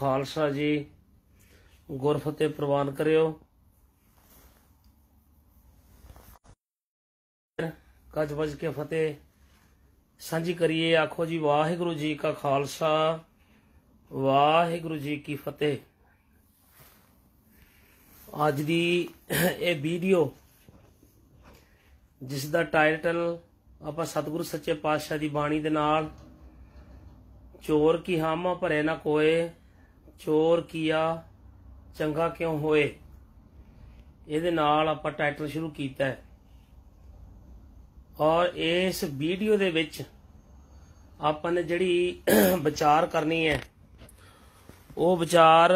ਖਾਲਸਾ ਜੀ ਗੁਰਫਤੇ ਪ੍ਰਵਾਨ ਕਰਿਓ ਕੱਜ ਵਜ ਕੇ ਫਤਿਹ ਸਾਂਝੀ ਕਰੀਏ ਆਖੋ ਜੀ ਵਾਹਿਗੁਰੂ ਜੀ ਕਾ ਖਾਲਸਾ ਵਾਹਿਗੁਰੂ ਜੀ ਕੀ ਫਤਿਹ ਅੱਜ ਦੀ ਇਹ ਵੀਡੀਓ ਜਿਸ ਦਾ ਟਾਈਟਲ ਆਪਾਂ ਸਤਿਗੁਰੂ ਸੱਚੇ ਪਾਤਸ਼ਾਹ ਦੀ ਬਾਣੀ ਦੇ ਨਾਲ ਚੋਰ ਕੀ ਹਾਮਾ ਭਰੇ ਨਾ ਕੋਏ ਚੋਰ ਕੀਆ ਚੰਗਾ ਕਿਉਂ ਹੋਏ ਇਹਦੇ ਨਾਲ ਆਪਾਂ ਟਾਈਟਲ ਸ਼ੁਰੂ ਕੀਤਾ ਹੈ ਔਰ ਇਸ ਵੀਡੀਓ ਦੇ ਵਿੱਚ ਆਪਾਂ ਨੇ ਜਿਹੜੀ ਵਿਚਾਰ ਕਰਨੀ ਹੈ ਉਹ ਵਿਚਾਰ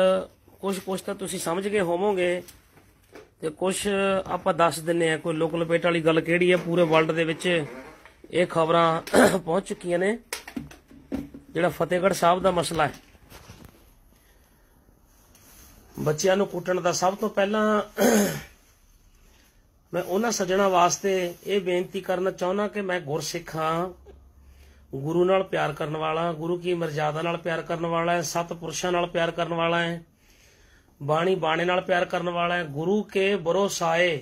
ਕੁਝ ਕੁਝ ਤਾਂ ਤੁਸੀਂ ਸਮਝ ਗਏ ਹੋਵੋਗੇ ਤੇ ਕੁਝ ਆਪਾਂ ਦੱਸ ਦਿੰਨੇ ਆ ਕੋਈ ਲੋਕਲ ਪੇਟ ਵਾਲੀ ਗੱਲ ਕਿਹੜੀ ਹੈ ਪੂਰੇ ਵਰਲਡ ਦੇ ਵਿੱਚ ਇਹ ਖਬਰਾਂ ਪਹੁੰਚ ਚੁੱਕੀਆਂ ਨੇ ਜਿਹੜਾ ਫਤੇਗੜ ਸਾਹਿਬ ਦਾ ਮਸਲਾ ਹੈ ਬੱਚਿਆਂ ਨੂੰ ਕੁੱਟਣ ਦਾ ਸਭ ਤੋਂ ਪਹਿਲਾਂ ਮੈਂ ਉਹਨਾਂ ਸੱਜਣਾ ਵਾਸਤੇ ਇਹ ਬੇਨਤੀ ਕਰਨਾ ਚਾਹੁੰਦਾ ਕਿ ਮੈਂ ਗੁਰਸਿੱਖਾਂ ਗੁਰੂ ਨਾਲ ਪਿਆਰ ਕਰਨ ਵਾਲਾ ਗੁਰੂ ਕੀ ਮਰਜ਼ਾਦਾ ਨਾਲ ਪਿਆਰ ਕਰਨ ਵਾਲਾ ਹੈ ਸਤਪੁਰਸ਼ਾਂ ਨਾਲ ਪਿਆਰ ਕਰਨ ਵਾਲਾ ਹੈ ਬਾਣੀ ਬਾਣੇ ਨਾਲ ਪਿਆਰ ਕਰਨ ਵਾਲਾ ਹੈ ਗੁਰੂ ਕੇ ਬਰੋਸਾਏ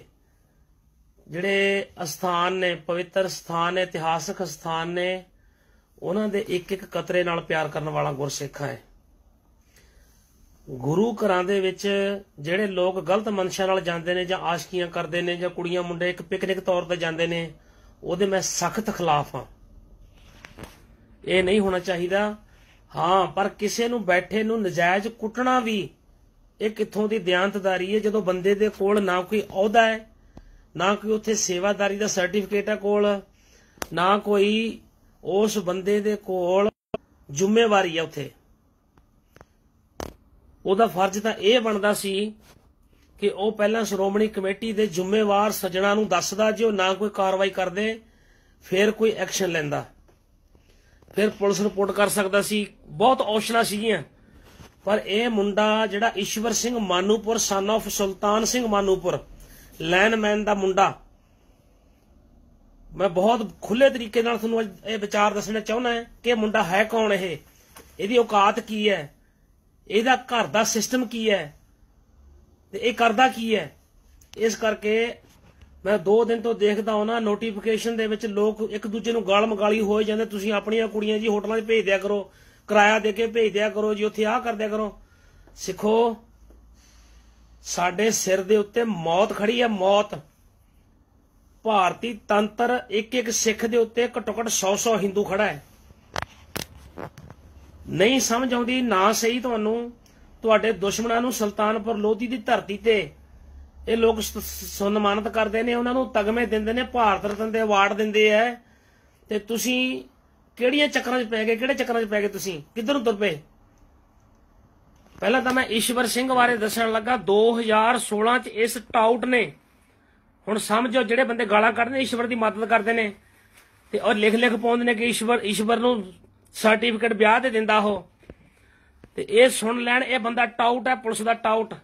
ਜਿਹੜੇ ਅਸਥਾਨ ਨੇ ਪਵਿੱਤਰ ਸਥਾਨ ਨੇ ਇਤਿਹਾਸਕ ਸਥਾਨ ਨੇ ਉਹਨਾਂ ਦੇ ਇੱਕ ਇੱਕ ਕਤਰੇ ਨਾਲ ਪਿਆਰ ਕਰਨ ਵਾਲਾ ਗੁਰਸਿੱਖ ਹੈ ਗੁਰੂ ਘਰਾਂ ਦੇ ਵਿੱਚ ਜਿਹੜੇ ਲੋਕ ਗਲਤ ਮਨਸ਼ਾ ਨਾਲ ਜਾਂਦੇ ਨੇ ਜਾਂ ਆਸ਼ਕੀਆਂ ਕਰਦੇ ਨੇ ਜਾਂ ਕੁੜੀਆਂ ਮੁੰਡੇ ਇੱਕ ਪਿਕਨਿਕ ਤੌਰ ਤੇ ਜਾਂਦੇ ਨੇ ਉਹਦੇ ਮੈਂ ਸਖਤ ਖਿਲਾਫ ਹਾਂ ਇਹ ਨਹੀਂ ਹੋਣਾ ਚਾਹੀਦਾ ਹਾਂ ਪਰ ਕਿਸੇ ਨੂੰ ਬੈਠੇ ਨੂੰ ਨਜਾਇਜ਼ ਕੁੱਟਣਾ ਵੀ ਇਹ ਕਿੱਥੋਂ ਦੀ ਦਿਆਨਤਦਾਰੀ ਹੈ ਜਦੋਂ ਬੰਦੇ ਦੇ ਕੋਲ ਨਾ ਕੋਈ ਅਹੁਦਾ ਹੈ ਨਾ ਕੋਈ ਉੱਥੇ ਸੇਵਾਦਾਰੀ ਦਾ ਸਰਟੀਫਿਕੇਟ ਹੈ ਕੋਲ ਨਾ ਕੋਈ ਉਸ ਬੰਦੇ ਦੇ ਕੋਲ ਜ਼ਿੰਮੇਵਾਰੀ ਹੈ ਉੱਥੇ ਉਹਦਾ ਫਰਜ਼ ਤਾਂ ਇਹ ਬਣਦਾ ਸੀ ਕਿ ਉਹ ਪਹਿਲਾਂ ਸ਼੍ਰੋਮਣੀ ਕਮੇਟੀ ਦੇ ਜ਼ਿੰਮੇਵਾਰ ਸੱਜਣਾ ਨੂੰ ਦੱਸਦਾ ਜੇ ਉਹ ਨਾ ਕੋਈ ਕਾਰਵਾਈ ਕਰਦੇ ਫਿਰ ਕੋਈ ਐਕਸ਼ਨ ਲੈਂਦਾ ਫਿਰ ਪੁਲਿਸ ਰਿਪੋਰਟ ਕਰ ਸਕਦਾ ਸੀ ਬਹੁਤ ਔਸ਼ਨਾ ਸੀਗੀਆਂ ਪਰ ਇਹ ਮੁੰਡਾ ਜਿਹੜਾ ਈਸ਼ਵਰ ਸਿੰਘ ਮਾਨੂਪੁਰ ਸਨ ਆਫ ਸੁਲਤਾਨ ਸਿੰਘ ਮਾਨੂਪੁਰ ਲੈਨਮੈਨ ਦਾ ਮੁੰਡਾ ਮੈਂ ਬਹੁਤ ਖੁੱਲੇ ਤਰੀਕੇ ਨਾਲ ਤੁਹਾਨੂੰ ਇਹ ਵਿਚਾਰ ਦੱਸਣਾ ਚਾਹੁੰਦਾ ਕਿ ਮੁੰਡਾ ਹੈ ਕੌਣ ਇਹ ਇਹਦੀ ਔਕਾਤ ਕੀ ਹੈ ਇਹਦਾ ਘਰ ਦਾ ਸਿਸਟਮ ਕੀ ਹੈ ਤੇ ਇਹ ਕਰਦਾ ਕੀ ਹੈ ਇਸ ਕਰਕੇ ਮੈਂ 2 ਦਿਨ ਤੋਂ ਦੇਖਦਾ ਹਾਂ ਨਾ ਨੋਟੀਫਿਕੇਸ਼ਨ ਦੇ ਵਿੱਚ ਲੋਕ ਇੱਕ ਦੂਜੇ ਨੂੰ ਗਾਲ ਮਗਾਲੀ ਹੋਏ ਜਾਂਦੇ ਤੁਸੀਂ ਆਪਣੀਆਂ ਕੁੜੀਆਂ ਜੀ ਹੋਟਲਾਂ 'ਚ ਭੇਜ ਦਿਆ ਕਰੋ ਕਿਰਾਇਆ ਦੇ ਕੇ ਭੇਜ ਦਿਆ ਕਰੋ ਜੀ ਉੱਥੇ ਆਹ ਕਰ ਦਿਆ ਕਰੋ ਸਿੱਖੋ ਸਾਡੇ ਸਿਰ ਦੇ ਉੱਤੇ ਮੌਤ ਖੜੀ ਹੈ ਮੌਤ ਭਾਰਤੀ ਤੰਤਰ ਇੱਕ ਇੱਕ ਸਿੱਖ ਦੇ ਉੱਤੇ ਇੱਕ ਟੁਕੜ 100-100 ਹਿੰਦੂ ਖੜਾ ਹੈ ਨਹੀਂ ਸਮਝ ਆਉਂਦੀ ਨਾ ਸਹੀ ਤੁਹਾਨੂੰ ਤੁਹਾਡੇ ਦੁਸ਼ਮਣਾਂ ਨੂੰ ਸੁਲਤਾਨਪੁਰ ਲੋਧੀ ਦੀ ਧਰਤੀ ਤੇ ਇਹ ਲੋਕ ਸਨਮਾਨਿਤ ਕਰਦੇ ਨੇ ਉਹਨਾਂ ਨੂੰ ਤਗਮੇ ਦਿੰਦੇ ਨੇ ਭਾਰਤ ਰਤਨ ਦੇ ਅਵਾਰਡ ਦਿੰਦੇ ਐ ਤੇ ਤੁਸੀਂ ਕਿਹੜੀਆਂ ਚੱਕਰਾਂ 'ਚ ਪੈ ਗਏ ਕਿਹੜੇ ਚੱਕਰਾਂ 'ਚ ਪੈ ਗਏ ਤੁਸੀਂ ਕਿੱਧਰ ਨੂੰ ਤੁਰ ਪਏ ਪਹਿਲਾਂ ਤਾਂ ਮੈਂ ਈਸ਼ਵਰ ਸਿੰਘ ਬਾਰੇ ਦੱਸਣ ਲੱਗਾ 2016 'ਚ ਇਸ ਟਾਊਟ ਨੇ ਹੁਣ ਸਮਝੋ ਜਿਹੜੇ ਬੰਦੇ ਗਾਲਾਂ ਕੱਢਦੇ ਈਸ਼ਵਰ ਦੀ ਮਦਦ ਕਰਦੇ ਨੇ ਤੇ ਔਰ ਲਿਖ ਲਿਖ ਪਾਉਂਦੇ ਨੇ ਕਿ ਈਸ਼ਵਰ ਈਸ਼ਵਰ ਨੂੰ ਸਰਟੀਫਿਕੇਟ ਵਿਆਹ ਤੇ ਦਿੰਦਾ ਉਹ ਤੇ ਇਹ ਸੁਣ ਲੈਣ ਇਹ ਬੰਦਾ ਟਾਊਟ ਹੈ ਪੁਲਿਸ ਦਾ ਟਾਊਟ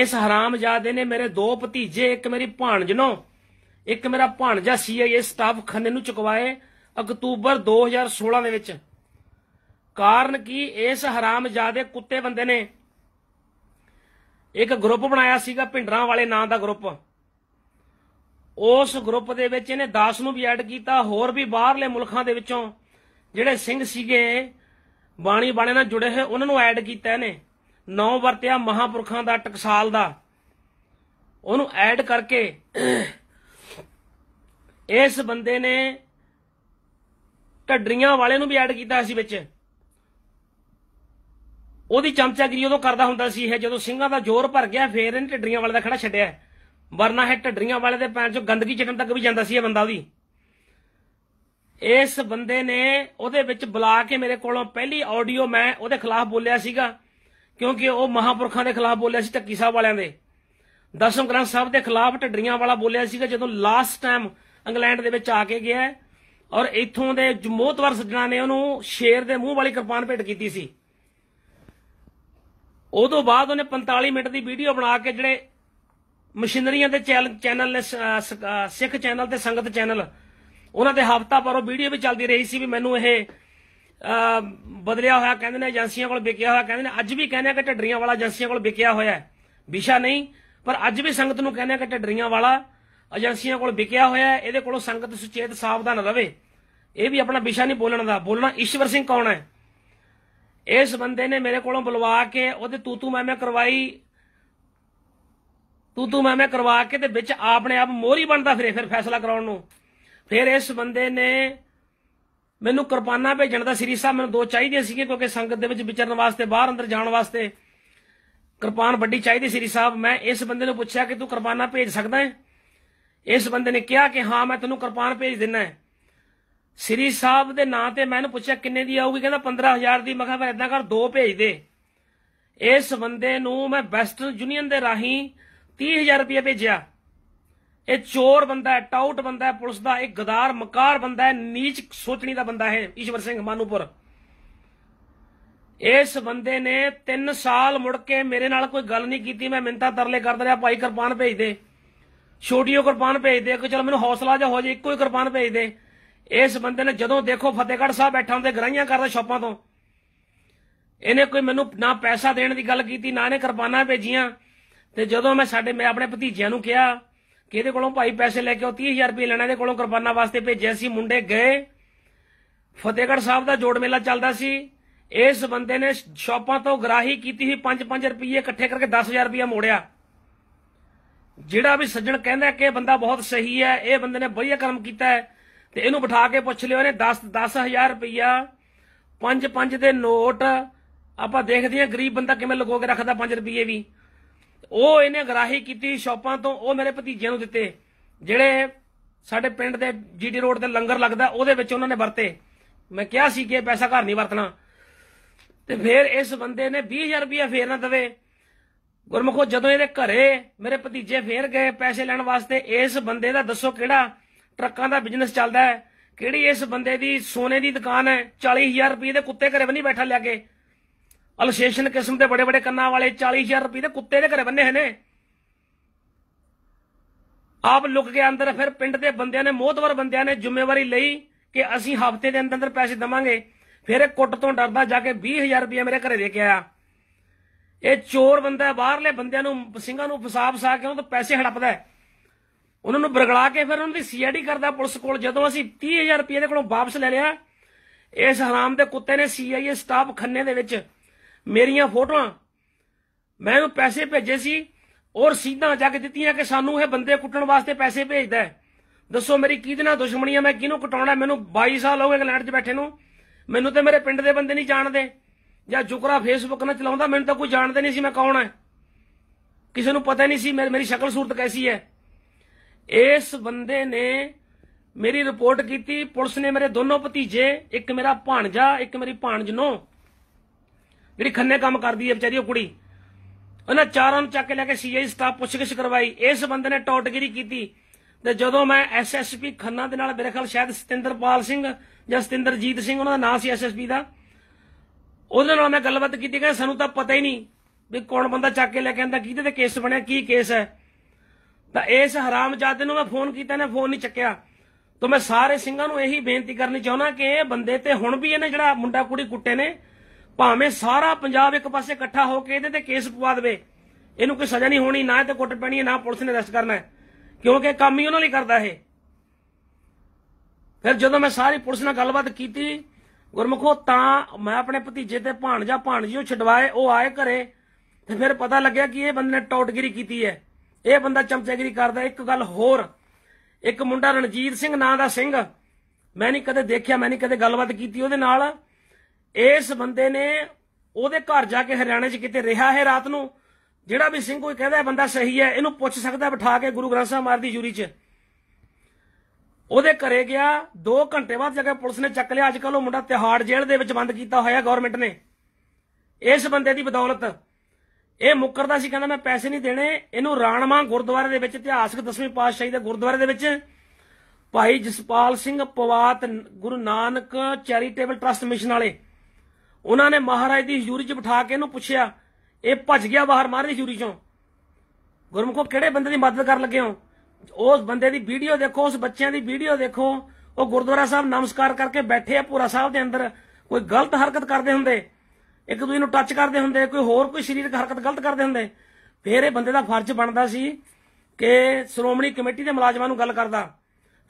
ਇਸ ਹਰਾਮਜ਼ਾਦੇ ਨੇ ਮੇਰੇ ਦੋ ਭਤੀਜੇ ਇੱਕ ਮੇਰੀ ਭਾਣਜ ਨੂੰ ਇੱਕ ਮੇਰਾ ਭਾਣਜਾ ਸੀਆਈਏ ਸਟਾਫ ਖੰਨੇ ਨੂੰ ਚੁਕਵਾਏ ਅਕਤੂਬਰ 2016 ਦੇ ਵਿੱਚ ਕਾਰਨ ਕੀ ਇਸ ਹਰਾਮਜ਼ਾਦੇ ਕੁੱਤੇ ਬੰਦੇ ਨੇ ਇੱਕ ਗਰੁੱਪ ਬਣਾਇਆ ਸੀਗਾ ਪਿੰਡਰਾਂ ਵਾਲੇ ਨਾਂ ਦਾ ਗਰੁੱਪ ਉਸ ਗਰੁੱਪ ਦੇ ਵਿੱਚ ਇਹਨੇ 10 ਨੂੰ ਵੀ ਐਡ ਕੀਤਾ ਹੋਰ ਵੀ ਬਾਹਰਲੇ ਮੁਲਕਾਂ ਦੇ ਵਿੱਚੋਂ ਜਿਹੜੇ ਸਿੰਘ ਸੀਗੇ ਬਾਣੀ ਬਾਣੇ ਨਾਲ ਜੁੜੇ ਹੋਏ ਉਹਨਾਂ ਨੂੰ ਐਡ ਕੀਤਾ ਇਹਨੇ ਨੌ ਵਰਤਿਆ ਮਹਾਪੁਰਖਾਂ ਦਾ ਟਕਸਾਲ ਦਾ ਉਹਨੂੰ ਐਡ ਕਰਕੇ ਇਸ ਬੰਦੇ ਨੇ ਢੱਡਰੀਆਂ ਵਾਲੇ ਨੂੰ ਵੀ ਐਡ ਕੀਤਾ ਸੀ ਵਿੱਚ ਉਹਦੀ ਚਮਚਾਗਰੀ ਉਦੋਂ ਕਰਦਾ ਹੁੰਦਾ ਸੀ ਇਹ ਜਦੋਂ ਸਿੰਘਾਂ ਦਾ ਜ਼ੋਰ ਭਰ ਗਿਆ ਫੇਰ ਇਹਨੇ ਢੱਡਰੀਆਂ ਵਾਲੇ ਦਾ ਖੜਾ ਛੱਡਿਆ ਵਰਨਾ ਹੈ ਢੱਡਰੀਆਂ ਵਾਲੇ ਦੇ ਪੈਰ ਚੋਂ ਗੰਦਗੀ ਚੱਟਣ ਤੱਕ ਵੀ ਜਾਂਦਾ ਸੀ ਇਹ ਬੰਦਾ ਉਹਦੀ ਇਸ ਬੰਦੇ ਨੇ ਉਹਦੇ ਵਿੱਚ ਬੁਲਾ ਕੇ ਮੇਰੇ ਕੋਲੋਂ ਪਹਿਲੀ ਆਡੀਓ ਮੈਂ ਉਹਦੇ ਖਿਲਾਫ ਬੋਲਿਆ ਸੀਗਾ ਕਿਉਂਕਿ ਉਹ ਮਹਾਪੁਰਖਾਂ ਦੇ ਖਿਲਾਫ ਬੋਲਿਆ ਸੀ ਟੱਕੀ ਸਾਹਿਬ ਵਾਲਿਆਂ ਦੇ ਦਸਮ ਗ੍ਰੰਥ ਸਾਹਿਬ ਦੇ ਖਿਲਾਫ ਢੱਡਰੀਆਂ ਵਾਲਾ ਬੋਲਿਆ ਸੀਗਾ ਜਦੋਂ ਲਾਸਟ ਟਾਈਮ ਇੰਗਲੈਂਡ ਦੇ ਵਿੱਚ ਆ ਕੇ ਗਿਆ ਔਰ ਇੱਥੋਂ ਦੇ ਜਮੋਤਵਰ ਸੱਜਣਾ ਨੇ ਉਹਨੂੰ ਸ਼ੇਰ ਦੇ ਮੂੰਹ ਵਾਲੀ ਕਿਰਪਾਨ ਭੇਟ ਕੀਤੀ ਸੀ ਉਦੋਂ ਬਾਅਦ ਉਹਨੇ 45 ਮਿੰਟ ਦੀ ਵੀਡੀਓ ਬਣਾ ਕੇ ਜਿਹੜੇ ਮਸ਼ੀਨਰੀਆਂ ਦੇ ਚੈਨਲ ਨੇ ਸਿੱਖ ਚੈਨਲ ਤੇ ਸੰਗਤ ਚੈਨਲ ਉਹਨਾਂ ਦੇ ਹਫਤਾ ਉਹ ਵੀਡੀਓ ਵੀ ਚੱਲਦੀ ਰਹੀ ਸੀ ਵੀ ਮੈਨੂੰ ਇਹ ਬਦਲਿਆ ਹੋਇਆ ਕਹਿੰਦੇ ਨੇ ਏਜੰਸੀਆਂ ਕੋਲ ਵਿਕਿਆ ਹੋਇਆ ਕਹਿੰਦੇ ਨੇ ਅੱਜ ਵੀ ਕਹਿੰਦੇ ਆ ਕਿ ਢੱਡਰੀਆਂ ਵਾਲਾ ਏਜੰਸੀਆਂ ਕੋਲ ਵਿਕਿਆ ਹੋਇਆ ਵਿਸ਼ਾ ਨਹੀਂ ਪਰ ਅੱਜ ਵੀ ਸੰਗਤ ਨੂੰ ਕਹਿੰਦੇ ਆ ਕਿ ਢੱਡਰੀਆਂ ਵਾਲਾ ਏਜੰਸੀਆਂ ਕੋਲ ਵਿਕਿਆ ਹੋਇਆ ਇਹਦੇ ਕੋਲੋਂ ਸੰਗਤ ਸੁਚੇਤ ਸਾਵਧਾਨ ਰਵੇ ਇਹ ਵੀ ਆਪਣਾ ਵਿਸ਼ਾ ਨਹੀਂ ਬੋਲਣ ਦਾ ਬੋਲਣਾ ਈਸ਼ਵਰ ਸਿੰਘ ਕੌਣ ਹੈ ਇਸ ਬੰਦੇ ਨੇ ਮੇਰੇ ਕੋਲੋਂ ਬੁਲਵਾ ਕੇ ਉਹਦੇ ਤੂ ਤੂ ਮੈਂ ਮੈਂ ਕਰਵਾਈ ਤੂ ਤੂ ਮੈਂ ਮੈਂ ਕਰਵਾ ਕੇ ਤੇ ਵਿੱਚ ਆਪਣੇ ਆਪ ਮੋਹਰੀ ਬਣਦਾ ਫਿਰੇ ਫਿਰ ਫੈਸਲਾ ਕਰਾਉਣ ਨੂੰ ਫਿਰ ਇਸ ਬੰਦੇ ਨੇ ਮੈਨੂੰ ਕੁਰਬਾਨਾ ਭੇਜਣ ਦਾ ਸ੍ਰੀ ਸਾਹਿਬ ਮੈਨੂੰ ਦੋ ਚਾਹੀਦੇ ਸੀਗੇ ਕਿਉਂਕਿ ਸੰਗਤ ਦੇ ਵਿੱਚ ਵਿਚਰਨ ਵਾਸਤੇ ਬਾਹਰ ਅੰਦਰ ਜਾਣ ਵਾਸਤੇ ਕੁਰਬਾਨ ਵੱਡੀ ਚਾਹੀਦੀ ਸ੍ਰੀ ਸਾਹਿਬ ਮੈਂ ਇਸ ਬੰਦੇ ਨੂੰ ਪੁੱਛਿਆ ਕਿ ਤੂੰ ਕੁਰਬਾਨਾ ਭੇਜ ਸਕਦਾ ਹੈ ਇਸ ਬੰਦੇ ਨੇ ਕਿਹਾ ਕਿ ਹਾਂ ਮੈਂ ਤੈਨੂੰ ਕੁਰਬਾਨ ਭੇਜ ਦਿੰਦਾ ਹੈ ਸ੍ਰੀ ਸਾਹਿਬ ਦੇ ਨਾਂ ਤੇ ਮੈਂ ਇਹਨੂੰ ਪੁੱਛਿਆ ਕਿੰਨੇ ਦੀ ਆਊਗੀ ਕਹਿੰਦਾ 15000 ਦੀ ਮੈਂ ਕਿਹਾ ਫਿਰ ਇਦਾਂ ਕਰ ਦੋ ਭੇਜ ਦੇ ਇਸ ਬੰਦੇ ਨੂੰ ਮੈਂ ਵੈਸਟਰਨ ਯੂਨੀਅਨ ਦੇ ਰਾਹੀਂ 30000 ਰੁਪਏ ਭੇਜਿਆ ਇਹ ਚੋਰ ਬੰਦਾ ਹੈ ਟਾਊਟ ਬੰਦਾ ਹੈ ਪੁਲਿਸ ਦਾ ਇਹ ਗਦਾਰ ਮਕਾਰ ਬੰਦਾ ਹੈ ਨੀਚ ਸੋਚਣੀ ਦਾ ਬੰਦਾ ਹੈ ਈਸ਼ਵਰ ਸਿੰਘ ਮਾਨੂਪੁਰ ਇਸ ਬੰਦੇ ਨੇ 3 ਸਾਲ ਮੁੜ ਕੇ ਮੇਰੇ ਨਾਲ ਕੋਈ ਗੱਲ ਨਹੀਂ ਕੀਤੀ ਮੈਂ ਮਿੰਤਾ ਤਰਲੇ ਕਰਦਾ ਰਿਹਾ ਭਾਈ ਕਿਰਪਾਨ ਭੇਜ ਦੇ ਛੋਟੀਓ ਕਿਰਪਾਨ ਭੇਜ ਦੇ ਕਿ ਚਲ ਮੈਨੂੰ ਹੌਸਲਾ ਜਾ ਹੋ ਜੇ ਇੱਕੋ ਹੀ ਕਿਰਪਾਨ ਭੇਜ ਦੇ ਇਸ ਬੰਦੇ ਨੇ ਜਦੋਂ ਦੇਖੋ ਫਤਿਹਗੜ੍ਹ ਸਾਹਿਬ ਬੈਠਾ ਹੁੰਦੇ ਗਰਾਈਆਂ ਕਰਦਾ ਸ਼ਾਪਾਂ ਤੋਂ ਇਹਨੇ ਕੋਈ ਮੈਨੂੰ ਨਾ ਪੈਸਾ ਦੇਣ ਦੀ ਗੱਲ ਕੀਤੀ ਨਾ ਇਹਨੇ ਕਿਰਪਾਨਾਂ ਭੇਜੀਆਂ ਤੇ ਜਦੋਂ ਮੈਂ ਸਾਡੇ ਮੈਂ ਆਪਣੇ ਭਤੀਜਿਆਂ ਨੂੰ ਕਿਹਾ ਕਿਹਦੇ ਕੋਲੋਂ ਭਾਈ ਪੈਸੇ ਲੈ ਕੇ ਉਹ 30000 ਰੁਪਏ ਲੈਣਾ ਇਹਦੇ ਕੋਲੋਂ ਕੁਰਬਾਨਾ ਵਾਸਤੇ ਭੇਜਿਆ ਸੀ ਮੁੰਡੇ ਗਏ ਫਤੇਗੜ ਸਾਹਿਬ ਦਾ ਜੋੜ ਮੇਲਾ ਚੱਲਦਾ ਸੀ ਇਸ ਬੰਦੇ ਨੇ ਸ਼ਾਪਾਂ ਤੋਂ ਗਰਾਹੀ ਕੀਤੀ ਸੀ 5-5 ਰੁਪਏ ਇਕੱਠੇ ਕਰਕੇ 10000 ਰੁਪਏ ਮੋੜਿਆ ਜਿਹੜਾ ਵੀ ਸੱਜਣ ਕਹਿੰਦਾ ਕਿ ਇਹ ਬੰਦਾ ਬਹੁਤ ਸਹੀ ਹੈ ਇਹ ਬੰਦੇ ਨੇ ਵਧੀਆ ਕਰਮ ਕੀਤਾ ਹੈ ਤੇ ਇਹਨੂੰ ਬਿਠਾ ਕੇ ਪੁੱਛ ਲਿਓ ਇਹਨੇ 10 10000 ਰੁਪਇਆ 5-5 ਦੇ ਨੋਟ ਆਪਾਂ ਦੇਖਦੇ ਹਾਂ ਗਰੀਬ ਬੰਦਾ ਕਿਵੇਂ ਲਗੋ ਕੇ ਰੱਖਦਾ 5 ਰੁਪਏ ਵੀ ਉਹ ਇਹਨੇ ਗਰਾਹੀ ਕੀਤੀ ਸ਼ਾਪਾਂ ਤੋਂ ਉਹ ਮੇਰੇ ਭਤੀਜੇ ਨੂੰ ਦਿੱਤੇ ਜਿਹੜੇ ਸਾਡੇ ਪਿੰਡ ਦੇ ਜੀਡੀ ਰੋਡ ਤੇ ਲੰਗਰ ਲੱਗਦਾ ਉਹਦੇ ਵਿੱਚ ਉਹਨਾਂ ਨੇ ਵਰਤੇ ਮੈਂ ਕਿਹਾ ਸੀ ਕਿ ਪੈਸਾ ਘਰ ਨਹੀਂ ਵਰਤਣਾ ਤੇ ਫਿਰ ਇਸ ਬੰਦੇ ਨੇ 20000 ਰੁਪਏ ਫੇਰ ਨਾ ਦਵੇ ਗੁਰਮਖੋ ਜਦੋਂ ਇਹਦੇ ਘਰੇ ਮੇਰੇ ਭਤੀਜੇ ਫੇਰ ਗਏ ਪੈਸੇ ਲੈਣ ਵਾਸਤੇ ਇਸ ਬੰਦੇ ਦਾ ਦੱਸੋ ਕਿਹੜਾ ਟਰੱਕਾਂ ਦਾ ਬਿਜ਼ਨਸ ਚੱਲਦਾ ਹੈ ਕਿਹੜੀ ਇਸ ਬੰਦੇ ਦੀ ਸੋਨੇ ਦੀ ਦੁਕਾਨ ਹੈ 40000 ਰੁਪਏ ਦੇ ਕੁੱਤੇ ਘਰੇ ਵੀ ਨਹੀਂ ਬੈਠਾ ਲਿਆ ਕੇ ਅਲਸ਼ੇਸ਼ਨ ਕਿਸਮ ਦੇ ਬੜੇ ਬੜੇ ਕੰਨਾਂ ਵਾਲੇ 40000 ਰੁਪਏ ਦੇ ਕੁੱਤੇ ਦੇ ਘਰੇ ਬੰਨੇ ਹੋਏ ਨੇ ਆਪ ਲੁਕ ਕੇ ਅੰਦਰ ਫਿਰ ਪਿੰਡ ਦੇ ਬੰਦਿਆਂ ਨੇ ਮੋਹਤਵਰ ਬੰਦਿਆਂ ਨੇ ਜ਼ਿੰਮੇਵਾਰੀ ਲਈ ਕਿ ਅਸੀਂ ਹਫਤੇ ਦੇ ਅੰਦਰ ਅੰਦਰ ਪੈਸੇ ਦਵਾਂਗੇ ਫਿਰ ਇਹ ਕੁੱਟ ਤੋਂ ਡਰਦਾ ਜਾ ਕੇ 20000 ਰੁਪਏ ਮੇਰੇ ਘਰੇ ਦੇ ਕੇ ਆਇਆ ਇਹ ਚੋਰ ਬੰਦਾ ਬਾਹਰਲੇ ਬੰਦਿਆਂ ਨੂੰ ਸਿੰਘਾਂ ਨੂੰ ਫਸਾ ਫਸਾ ਕੇ ਉਹਨਾਂ ਤੋਂ ਪੈਸੇ ਹੜਪਦਾ ਹੈ ਉਹਨਾਂ ਨੂੰ ਬਰਗਲਾ ਕੇ ਫਿਰ ਉਹਨਾਂ ਦੀ ਸੀਆਈਡੀ ਕਰਦਾ ਪੁਲਿਸ ਕੋਲ ਜਦੋਂ ਅਸੀਂ 30000 ਰੁਪਏ ਦੇ ਕੋਲੋਂ ਵਾਪਸ ਲੈ ਲਿਆ ਇਸ ਹਰਾਮ ਦੇ ਕੁੱਤੇ ਨੇ ਸੀਆਈਏ ਸਟਾਫ ਖੰਨੇ ਦੇ ਵਿੱਚ ਮੇਰੀਆਂ ਫੋਟੋਆਂ ਮੈਂ ਉਹ ਪੈਸੇ ਭੇਜੇ ਸੀ ਔਰ ਸਿੱਧਾ ਜਾ ਕੇ ਦਿੱਤੀਆਂ ਕਿ ਸਾਨੂੰ ਇਹ ਬੰਦੇ ਕੁੱਟਣ ਵਾਸਤੇ ਪੈਸੇ ਭੇਜਦਾ ਦੱਸੋ ਮੇਰੀ ਕਿਹਦੇ ਨਾਲ ਦੁਸ਼ਮਣੀ ਮੈਂ ਕਿਹਨੂੰ ਕਟਾਉਣਾ ਮੈਨੂੰ 22 ਸਾਲ ਹੋ ਗਏ ਇੰਗਲੈਂਡ 'ਚ ਬੈਠੇ ਨੂੰ ਮੈਨੂੰ ਤੇ ਮੇਰੇ ਪਿੰਡ ਦੇ ਬੰਦੇ ਨਹੀਂ ਜਾਣਦੇ ਜਾਂ ਜੁਕਰਾ ਫੇਸਬੁੱਕ ਨਾਲ ਚਲਾਉਂਦਾ ਮੈਨੂੰ ਤਾਂ ਕੋਈ ਜਾਣਦੇ ਨਹੀਂ ਸੀ ਮੈਂ ਕੌਣ ਆ ਕਿਸੇ ਨੂੰ ਪਤਾ ਨਹੀਂ ਸੀ ਮੇਰੀ ਸ਼ਕਲ ਸੂਰਤ ਕੈਸੀ ਹੈ ਇਸ ਬੰਦੇ ਨੇ ਮੇਰੀ ਰਿਪੋਰਟ ਕੀਤੀ ਪੁਲਿਸ ਨੇ ਮੇਰੇ ਦੋਨੋਂ ਭਤੀਜੇ ਇੱਕ ਮੇਰਾ ਭਾਣਜਾ ਇੱਕ ਮੇਰੀ ਭਾਣਜ ਨੂੰ ਜਿਹੜੀ ਖੰਨੇ ਕੰਮ ਕਰਦੀ ਹੈ ਵਿਚਾਰੀ ਉਹ ਕੁੜੀ ਉਹਨਾਂ ਚਾਰਾਂ ਨੂੰ ਚੱਕ ਕੇ ਲੈ ਕੇ ਸੀਆਈ ਸਟਾਫ ਪੁੱਛਗਿਛ ਕਰਵਾਈ ਇਸ ਬੰਦੇ ਨੇ ਟੌਟਗਿਰੀ ਕੀਤੀ ਤੇ ਜਦੋਂ ਮੈਂ ਐਸਐਸਪੀ ਖੰਨਾ ਦੇ ਨਾਲ ਮੇਰੇ ਖਿਆਲ ਸ਼ਾਇਦ ਸਤਿੰਦਰਪਾਲ ਸਿੰਘ ਜਾਂ ਸਤਿੰਦਰਜੀਤ ਸਿੰਘ ਉਹਨਾਂ ਦਾ ਨਾਮ ਸੀ ਐਸਐਸਪੀ ਦਾ ਉਹਦੇ ਨਾਲ ਮੈਂ ਗੱਲਬਾਤ ਕੀਤੀ ਕਿ ਸਾਨੂੰ ਤਾਂ ਪਤਾ ਹੀ ਨਹੀਂ ਵੀ ਕੌਣ ਬੰਦਾ ਚੱਕ ਕੇ ਲੈ ਕੇ ਆਂਦਾ ਕਿਹਦੇ ਤੇ ਕੇਸ ਬਣਿਆ ਕੀ ਕੇਸ ਹੈ ਤਾਂ ਇਸ ਹਰਾਮਜ਼ਾਦੇ ਨੂੰ ਮੈਂ ਫੋਨ ਕੀਤਾ ਨੇ ਫੋਨ ਨਹੀਂ ਚੱਕਿਆ ਤਾਂ ਮੈਂ ਸਾਰੇ ਸਿੰਘਾਂ ਨੂੰ ਇਹੀ ਬੇਨਤੀ ਕਰਨੀ ਚਾਹੁੰਦਾ ਕਿ ਇਹ ਬੰਦੇ ਤੇ ਹੁਣ ਵੀ ਇਹਨੇ ਜਿਹੜਾ ਮੁੰਡਾ ਕੁੜੀ ਕੁੱਟੇ ਨੇ ਭਾਵੇਂ ਸਾਰਾ ਪੰਜਾਬ ਇੱਕ ਪਾਸੇ ਇਕੱਠਾ ਹੋ ਕੇ ਇਹਦੇ ਤੇ ਕੇਸ ਪਵਾ ਦੇਵੇ ਇਹਨੂੰ ਕੋਈ ਸਜ਼ਾ ਨਹੀਂ ਹੋਣੀ ਨਾ ਤੇ ਕੁੱਟ ਪੈਣੀ ਨਾ ਪੁਲਿਸ ਨੇ ਅਰੈਸਟ ਕਰਨਾ ਕਿਉਂਕਿ ਕੰਮ ਹੀ ਉਹਨਾਂ ਲਈ ਕਰਦਾ ਇਹ ਫਿਰ ਜਦੋਂ ਮੈਂ ਸਾਰੀ ਪੁਲਿਸ ਨਾਲ ਗੱਲਬਾਤ ਕੀਤੀ ਗੁਰਮਖੋ ਤਾਂ ਮੈਂ ਆਪਣੇ ਭਤੀਜੇ ਤੇ ਭਾਣਜਾ ਭਾਣਜੀ ਉਹ ਛਡਵਾਏ ਉਹ ਆਏ ਘਰੇ ਤੇ ਫਿਰ ਪਤਾ ਲੱਗਿਆ ਕਿ ਇਹ ਬੰਦੇ ਨੇ ਟੌਟਗਰੀ ਕੀਤੀ ਹੈ ਇਹ ਬੰਦਾ ਚਮਚਾਗਰੀ ਕਰਦਾ ਇੱਕ ਗੱਲ ਹੋਰ ਇੱਕ ਮੁੰਡਾ ਰਣਜੀਤ ਸਿੰਘ ਨਾਂ ਦਾ ਸਿੰਘ ਮੈਂ ਨਹੀਂ ਕਦੇ ਦੇਖਿਆ ਮੈਂ ਨਹੀਂ ਕਦੇ ਗੱਲਬਾਤ ਕੀਤੀ ਉਹਦੇ ਨਾਲ ਇਸ ਬੰਦੇ ਨੇ ਉਹਦੇ ਘਰ ਜਾ ਕੇ ਹਰਿਆਣੇ 'ਚ ਕਿਤੇ ਰਿਹਾ ਹੈ ਰਾਤ ਨੂੰ ਜਿਹੜਾ ਵੀ ਸਿੰਘ ਕੋਈ ਕਹਿੰਦਾ ਬੰਦਾ ਸਹੀ ਹੈ ਇਹਨੂੰ ਪੁੱਛ ਸਕਦਾ ਬਿਠਾ ਕੇ ਗੁਰੂ ਗ੍ਰੰਥ ਸਾਹਿਬ ਮਾਰ ਦੀ ਜੂਰੀ 'ਚ ਉਹਦੇ ਘਰੇ ਗਿਆ 2 ਘੰਟੇ ਬਾਅਦ ਜਗਾ ਪੁਲਿਸ ਨੇ ਚੱਕ ਲਿਆ ਅੱਜ ਕੱਲ ਉਹ ਮੁੰਡਾ ਤਿਹਾੜ ਜੇਲ੍ਹ ਦੇ ਵਿੱਚ ਬੰਦ ਕੀਤਾ ਹੋਇਆ ਗਵਰਨਮੈਂਟ ਨੇ ਇਸ ਬੰਦੇ ਦੀ ਬਦੌਲਤ ਇਹ ਮੁੱਕਰਦਾ ਸੀ ਕਹਿੰਦਾ ਮੈਂ ਪੈਸੇ ਨਹੀਂ ਦੇਣੇ ਇਹਨੂੰ ਰਾਣਮਾ ਗੁਰਦੁਆਰੇ ਦੇ ਵਿੱਚ ਇਤਿਹਾਸਕ ਦਸਵੇਂ ਪਾਤਸ਼ਾਹੀ ਦੇ ਗੁਰਦੁਆਰੇ ਦੇ ਵਿੱਚ ਭਾਈ Jaspal Singh Pawat Guru Nanak charitable trust mission ਵਾਲੇ ਉਹਨਾਂ ਨੇ ਮਹਾਰਾਜ ਦੀ ਹਜ਼ੂਰੀ 'ਚ ਬਿਠਾ ਕੇ ਇਹਨੂੰ ਪੁੱਛਿਆ ਇਹ ਭੱਜ ਗਿਆ ਬਾਹਰ ਮਹਾਰਾਜ ਦੀ ਹਜ਼ੂਰੀ 'ਚੋਂ ਗੁਰਮਖੋ ਕਿਹੜੇ ਬੰਦੇ ਦੀ ਮਦਦ ਕਰਨ ਲੱਗੇ ਹੋ ਉਸ ਬੰਦੇ ਦੀ ਵੀਡੀਓ ਦੇਖੋ ਉਸ ਬੱਚਿਆਂ ਦੀ ਵੀਡੀਓ ਦੇਖੋ ਉਹ ਗੁਰਦੁਆਰਾ ਸਾਹਿਬ ਨਮਸਕਾਰ ਕਰਕੇ ਬੈਠੇ ਆ ਪੂਰਾ ਸਾਹਿਬ ਦੇ ਅੰਦਰ ਕੋਈ ਗਲਤ ਹਰਕਤ ਕਰਦੇ ਹੁੰਦੇ ਇੱਕ ਦੂਜੇ ਨੂੰ ਟੱਚ ਕਰਦੇ ਹੁੰਦੇ ਕੋਈ ਹੋਰ ਕੋਈ ਸਰੀਰਕ ਹਰਕਤ ਗਲਤ ਕਰਦੇ ਹੁੰਦੇ ਫੇਰ ਇਹ ਬੰਦੇ ਦਾ ਫਰਜ਼ ਬਣਦਾ ਸੀ ਕਿ ਸ਼੍ਰੋਮਣੀ ਕਮੇਟੀ ਦੇ ਮੁਲਾਜ਼ਮਾਂ ਨੂੰ ਗੱਲ ਕਰਦਾ